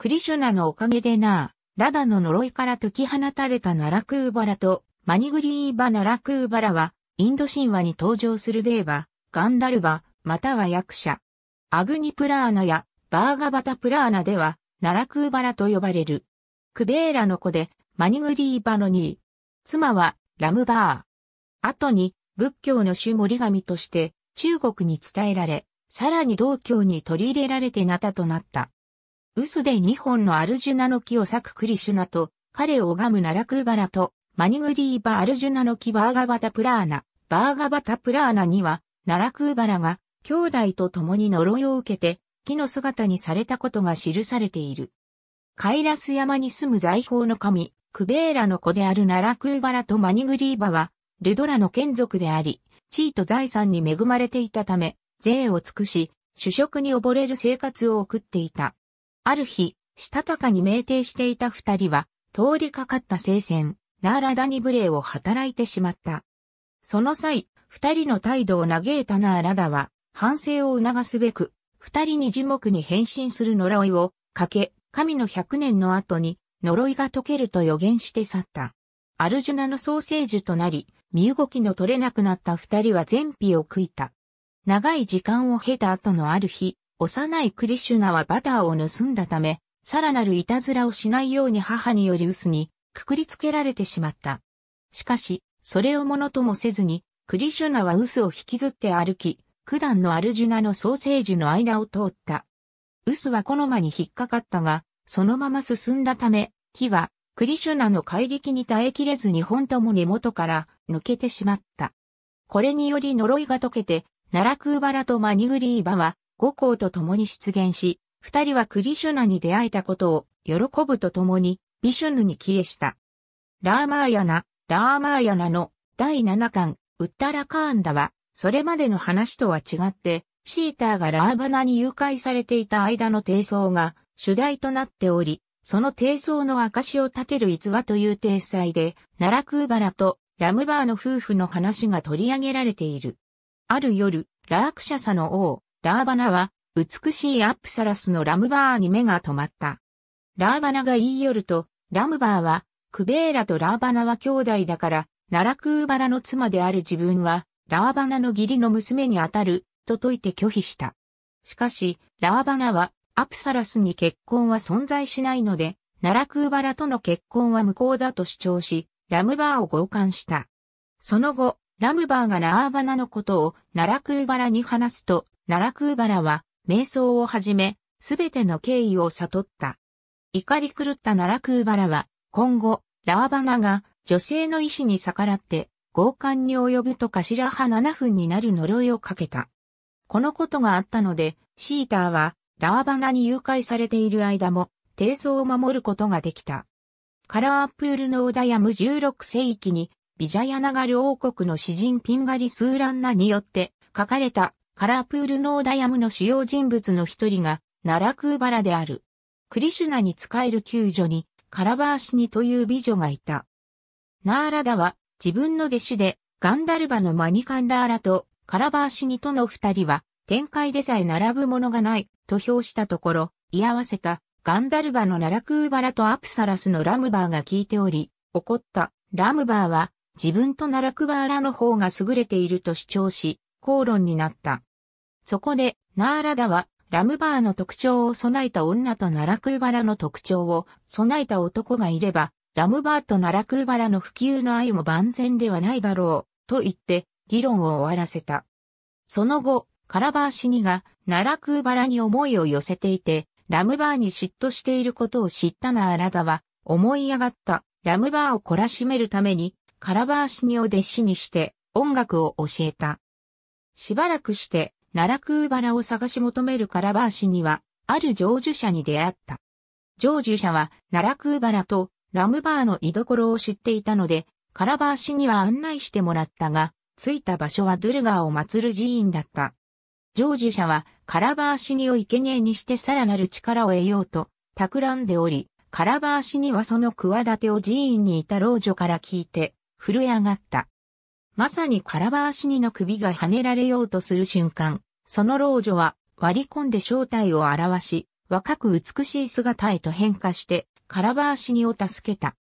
クリシュナのおかげでなあ、ラダの呪いから解き放たれたナラクーバラと、マニグリーバ・ナラクーバラは、インド神話に登場するデーバ、ガンダルバ、または役者。アグニプラーナやバーガバタプラーナでは、ナラクーバラと呼ばれる。クベーラの子で、マニグリーバの兄、妻は、ラムバー。後に、仏教の種盛神として、中国に伝えられ、さらに道教に取り入れられてなたとなった。スで2本のアルジュナの木を咲くクリシュナと、彼を拝むナラクーバラと、マニグリーバ・アルジュナの木バーガバタプラーナ、バーガバタプラーナには、ナラクーバラが、兄弟と共に呪いを受けて、木の姿にされたことが記されている。カイラス山に住む財宝の神、クベーラの子であるナラクーバラとマニグリーバは、ルドラの眷属であり、地位と財産に恵まれていたため、税を尽くし、主食に溺れる生活を送っていた。ある日、したたかに酩酊していた二人は、通りかかった聖戦、ナーラダニ無礼を働いてしまった。その際、二人の態度を嘆いたナーラダは、反省を促すべく、二人に樹木に変身する呪いをかけ、神の百年の後に呪いが解けると予言して去った。アルジュナのソーセージとなり、身動きの取れなくなった二人は全皮を食いた。長い時間を経た後のある日、幼いクリシュナはバターを盗んだため、さらなるいたずらをしないように母により薄にくくりつけられてしまった。しかし、それをものともせずに、クリシュナは薄を引きずって歩き、九段のアルジュナのソーセージの間を通った。薄はこの間に引っかかったが、そのまま進んだため、木は、クリシュナの怪力に耐えきれずに本とも根元から抜けてしまった。これにより呪いが解けて、奈落空バラとマニグリーバは五行と共に出現し、二人はクリシュナに出会えたことを喜ぶと共にビシュヌに帰依した。ラーマーヤナ、ラーマーヤナの第七巻、ウッタラカーンダは、それまでの話とは違って、シーターがラーバナに誘拐されていた間の低層が主題となっており、その低層の証を立てる逸話という体裁で、ナラクーバラとラムバーの夫婦の話が取り上げられている。ある夜、ラークシャサの王、ラーバナは、美しいアップサラスのラムバーに目が止まった。ラーバナが言い寄ると、ラムバーは、クベーラとラーバナは兄弟だから、奈クーバラの妻である自分は、ラーバナの義理の娘にあたる、と説いて拒否した。しかし、ラーバナは、アプサラスに結婚は存在しないので、奈クーバラとの結婚は無効だと主張し、ラムバーを強姦した。その後、ラムバーがラーバナのことを奈クーバラに話すと、奈良空原は、瞑想をはじめ、すべての経緯を悟った。怒り狂った奈良空原は、今後、ラワバナが女性の意志に逆らって、強姦に及ぶと頭派7分になる呪いをかけた。このことがあったので、シーターは、ラワバナに誘拐されている間も、低層を守ることができた。カラープールのオダヤム16世紀に、ビジャヤナガル王国の詩人ピンガリ・スーランナによって書かれたカラープールノーダヤムの主要人物の一人が、ナラクーバラである。クリシュナに仕える救助に、カラバーシニという美女がいた。ナーラダは、自分の弟子で、ガンダルバのマニカンダーラと、カラバーシニとの二人は、展開でさえ並ぶものがない、と評したところ、居合わせた、ガンダルバのナラクーバラとアプサラスのラムバーが聞いており、怒った、ラムバーは、自分とナラクバーラの方が優れていると主張し、口論になった。そこで、ナーラダは、ラムバーの特徴を備えた女とナラクーバラの特徴を備えた男がいれば、ラムバーとナラクーバラの普及の愛も万全ではないだろう、と言って、議論を終わらせた。その後、カラバーシニが、ナラクーバラに思いを寄せていて、ラムバーに嫉妬していることを知ったナーラダは、思い上がった、ラムバーを懲らしめるために、カラバーシニを弟子にして、音楽を教えた。しばらくして、奈良空ラを探し求めるカラバー氏には、ある成就者に出会った。成就者は、奈良空ラとラムバーの居所を知っていたので、カラバー氏には案内してもらったが、着いた場所はドゥルガーを祀る寺院だった。成就者は、カラバー氏にを生贄にしてさらなる力を得ようと、企んでおり、カラバー氏にはその企てを寺院にいた老女から聞いて、震え上がった。まさにカラバー氏にの首が跳ねられようとする瞬間、その老女は割り込んで正体を表し、若く美しい姿へと変化して、カラバーシニを助けた。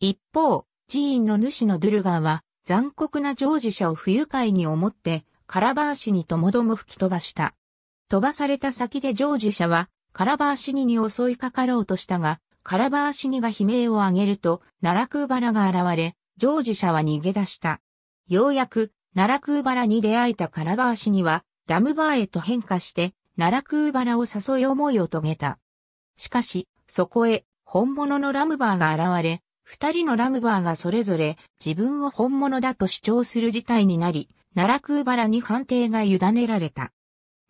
一方、寺院の主のドゥルガンは、残酷なジ就者を不愉快に思って、カラバーシニともども吹き飛ばした。飛ばされた先でジ就者は、カラバーシニに襲いかかろうとしたが、カラバーシニが悲鳴を上げると、奈良空原が現れ、ジ就者は逃げ出した。ようやく、奈良空原に出会えたカラバーシニは、ラムバーへと変化して、奈ーバラを誘い思いを遂げた。しかし、そこへ、本物のラムバーが現れ、二人のラムバーがそれぞれ自分を本物だと主張する事態になり、奈ーバラに判定が委ねられた。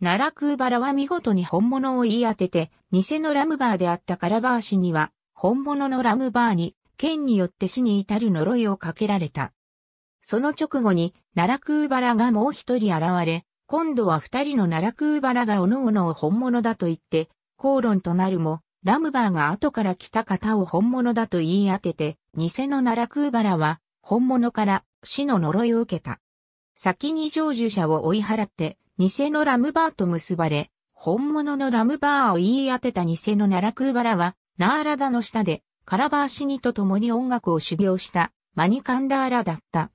奈ーバラは見事に本物を言い当てて、偽のラムバーであったカラバー氏には、本物のラムバーに、剣によって死に至る呪いをかけられた。その直後に、奈ーバラがもう一人現れ、今度は二人の奈落バラが各々を本物だと言って、口論となるも、ラムバーが後から来た方を本物だと言い当てて、偽の奈落バラは、本物から死の呪いを受けた。先に成就者を追い払って、偽のラムバーと結ばれ、本物のラムバーを言い当てた偽の奈落バラは、ナーラダの下で、カラバーシニと共に音楽を修行した、マニカンダーラだった。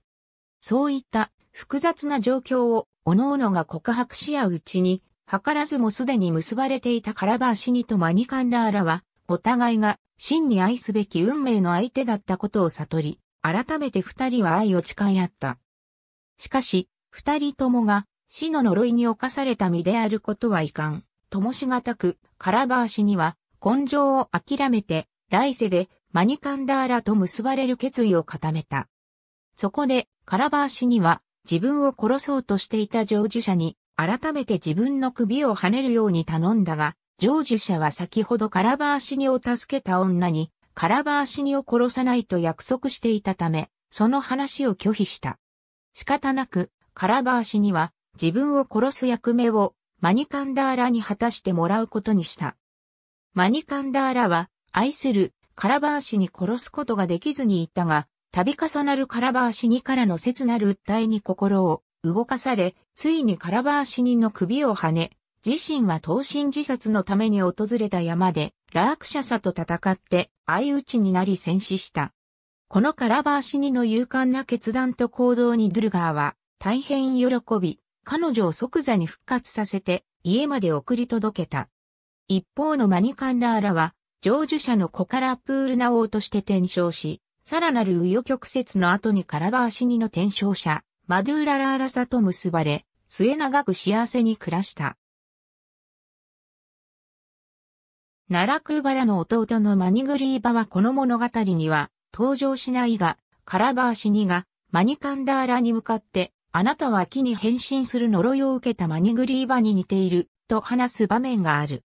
そういった複雑な状況を各々が告白し合ううちに、図らずもすでに結ばれていたカラバーシニとマニカンダーラは、お互いが真に愛すべき運命の相手だったことを悟り、改めて二人は愛を誓い合った。しかし、二人ともが死の呪いに侵された身であることはいかん。ともしがたく、カラバーシニは根性を諦めて、来世でマニカンダーラと結ばれる決意を固めた。そこで、カラバーシニは自分を殺そうとしていた成就者に、改めて自分の首を跳ねるように頼んだが、成就者は先ほどカラバーシニを助けた女に、カラバーシニを殺さないと約束していたため、その話を拒否した。仕方なく、カラバーシニは、自分を殺す役目を、マニカンダーラに果たしてもらうことにした。マニカンダーラは、愛する、カラバーシに殺すことができずにいたが、度重なるカラバーシニからの切なる訴えに心を動かされ、ついにカラバーシニの首を跳ね、自身は投身自殺のために訪れた山で、ラークシャサと戦って相打ちになり戦死した。このカラバーシニの勇敢な決断と行動にドゥルガーは大変喜び、彼女を即座に復活させて家まで送り届けた。一方のマニカンダーラは、成就者のコカラプールナ王として転生し、さらなる紆余曲折の後にカラバーシニの転生者、マドゥーララーラサと結ばれ、末長く幸せに暮らした。ナラクーバラの弟のマニグリーバはこの物語には登場しないが、カラバーシニがマニカンダーラに向かって、あなたは木に変身する呪いを受けたマニグリーバに似ている、と話す場面がある。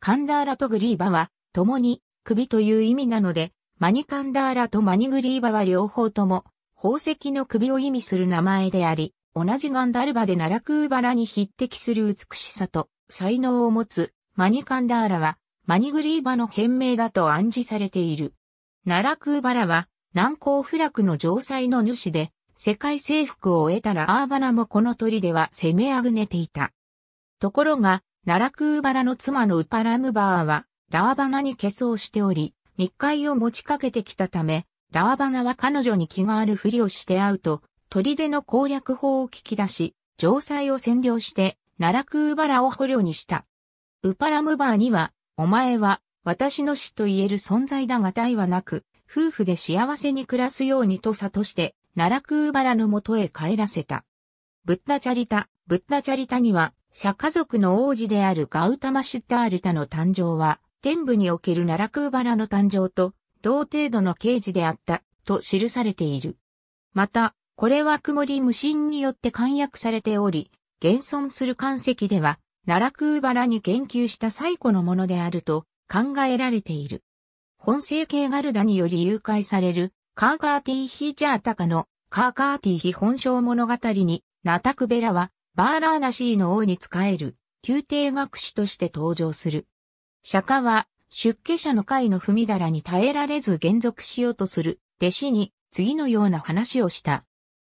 カンダーラとグリーバは、共に、首という意味なので、マニカンダーラとマニグリーバは両方とも、宝石の首を意味する名前であり、同じガンダルバでナラクーバラに匹敵する美しさと才能を持つマニカンダーラはマニグリーバの変名だと暗示されている。ナラクーバラは難攻不落の城塞の主で世界征服を終えたらアーバナもこの鳥では攻めあぐねていた。ところが、ナラクーバラの妻のウパラムバーはラーバナに化粧しており、密会を持ちかけてきたため、ラワバナは彼女に気があるふりをして会うと、砦の攻略法を聞き出し、城塞を占領して、奈落ウバラを捕虜にした。ウパラムバーには、お前は、私の死と言える存在だが体はなく、夫婦で幸せに暮らすようにと悟して、奈落ウバラのもとへ帰らせた。ブッダチャリタ、ブッダチャリタには、社家族の王子であるガウタマシュッタールタの誕生は、天部における奈落バラの誕生と同程度の刑事であったと記されている。また、これは曇り無心によって簡約されており、現存する漢石では、奈落バラに研究した最古のものであると考えられている。本世系ガルダにより誘拐されるカーカーティーヒジャータカのカーカーティーヒ本性物語にナタクベラはバーラーナシーの王に仕える宮廷学士として登場する。釈迦は、出家者の会の踏みだらに耐えられず減俗しようとする、弟子に、次のような話をした。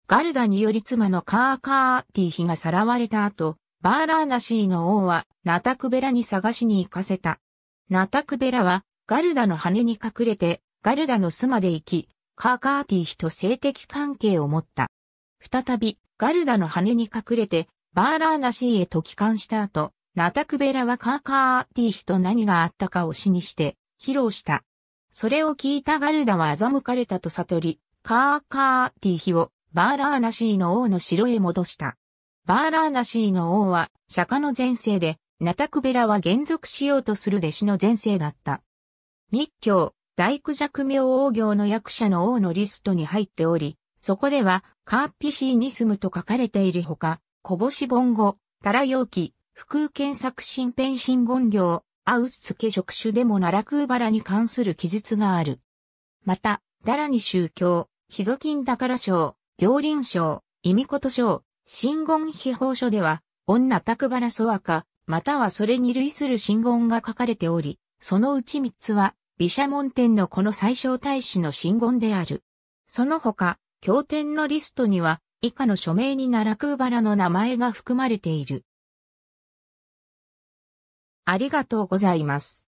ガルダにより妻のカーカーティヒがさらわれた後、バーラーナシーの王は、ナタクベラに探しに行かせた。ナタクベラは、ガルダの羽に隠れて、ガルダの巣まで行き、カーカーティヒと性的関係を持った。再び、ガルダの羽に隠れて、バーラーナシーへと帰還した後、ナタクベラはカーカーティーヒと何があったかを詩にして、披露した。それを聞いたガルダは欺かれたと悟り、カーカーティーヒをバーラーナシーの王の城へ戻した。バーラーナシーの王は釈迦の前世で、ナタクベラは減俗しようとする弟子の前世だった。密教、大工弱明王行の役者の王のリストに入っており、そこでは、カーピシーニスムと書かれているほか、こぼしンゴ、タラ容器、空検索新編新言行、アウスケ職種でも奈良空原に関する記述がある。また、ダラニ宗教、ヒゾキン宝章、行林章、意味こと章、新言秘宝書では、女バ原ソアカ、またはそれに類する新言が書かれており、そのうち三つは、毘沙門天のこの最小大使の新言である。その他、経典のリストには、以下の署名に奈良空原の名前が含まれている。ありがとうございます。